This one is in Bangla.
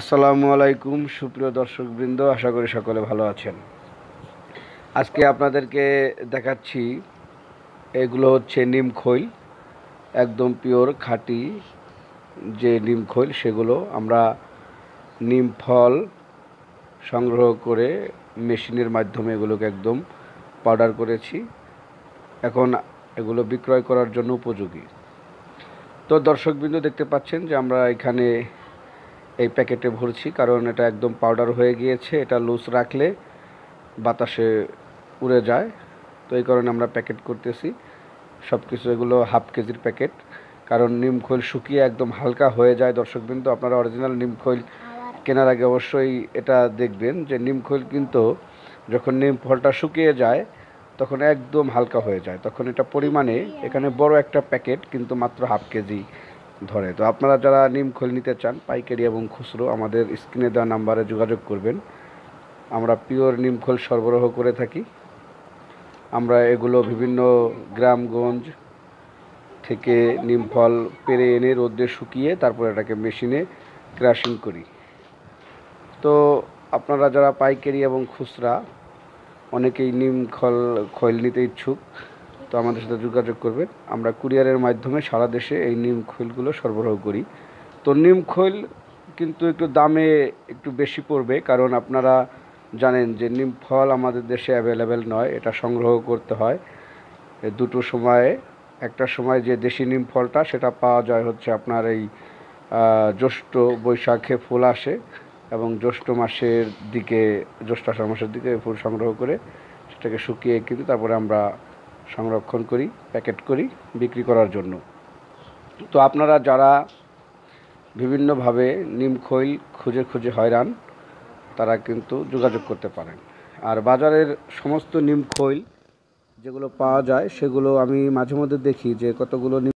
আসসালামু আলাইকুম সুপ্রিয় দর্শকবৃন্দ আশা করি সকলে ভালো আছেন আজকে আপনাদেরকে দেখাচ্ছি এগুলো হচ্ছে নিম খৈল একদম পিওর খাঁটি যে নিম খৈল সেগুলো আমরা নিম ফল সংগ্রহ করে মেশিনের মাধ্যমে এগুলোকে একদম পাউডার করেছি এখন এগুলো বিক্রয় করার জন্য উপযোগী তো দর্শকবৃন্দ দেখতে পাচ্ছেন যে আমরা এখানে এই প্যাকেটে ভরছি কারণ এটা একদম পাউডার হয়ে গিয়েছে এটা লুজ রাখলে বাতাসে উড়ে যায় তো এই কারণে আমরা প্যাকেট করতেছি সব কিছু এগুলো হাফ কেজির প্যাকেট কারণ খৈল শুকিয়ে একদম হালকা হয়ে যায় দর্শকবৃন্দ আপনারা অরিজিনাল খৈল কেনার আগে অবশ্যই এটা দেখবেন যে খৈল কিন্তু যখন নিম ফলটা শুকিয়ে যায় তখন একদম হালকা হয়ে যায় তখন এটা পরিমাণে এখানে বড় একটা প্যাকেট কিন্তু মাত্র হাফ কেজি ধরে তো আপনারা যারা নিম খোল নিতে চান পাইকারি এবং খুচরো আমাদের স্ক্রিনে দেওয়া নাম্বারে যোগাযোগ করবেন আমরা পিওর নিম খোল সরবরাহ করে থাকি আমরা এগুলো বিভিন্ন গ্রামগঞ্জ থেকে নিম ফল পেরে এনে রোদে শুকিয়ে তারপর এটাকে মেশিনে ক্রাশিং করি তো আপনারা যারা পাইকারি এবং খুচরা অনেকেই নিম খল খৈল নিতে ইচ্ছুক তো আমাদের সাথে যোগাযোগ করবেন আমরা কুরিয়ারের মাধ্যমে সারা দেশে এই নিম খৈলগুলো সরবরাহ করি তো নিম খৈল কিন্তু একটু দামে একটু বেশি পড়বে কারণ আপনারা জানেন যে নিম ফল আমাদের দেশে অ্যাভেলেবেল নয় এটা সংগ্রহ করতে হয় দুটো সময়ে একটা সময় যে দেশি নিম ফলটা সেটা পাওয়া যায় হচ্ছে আপনার এই জ্যৈষ্ঠ বৈশাখে ফুল আসে এবং জ্যৈষ্ঠ মাসের দিকে জ্যৈষ্ঠ মাসের দিকে ফুল সংগ্রহ করে সেটাকে শুকিয়ে কিন্তু তারপরে আমরা সংরক্ষণ করি প্যাকেট করি বিক্রি করার জন্য তো আপনারা যারা বিভিন্নভাবে নিম খৈল খুঁজে খুঁজে হয়রান তারা কিন্তু যোগাযোগ করতে পারেন আর বাজারের সমস্ত খৈল যেগুলো পাওয়া যায় সেগুলো আমি মাঝে মধ্যে দেখি যে কতগুলো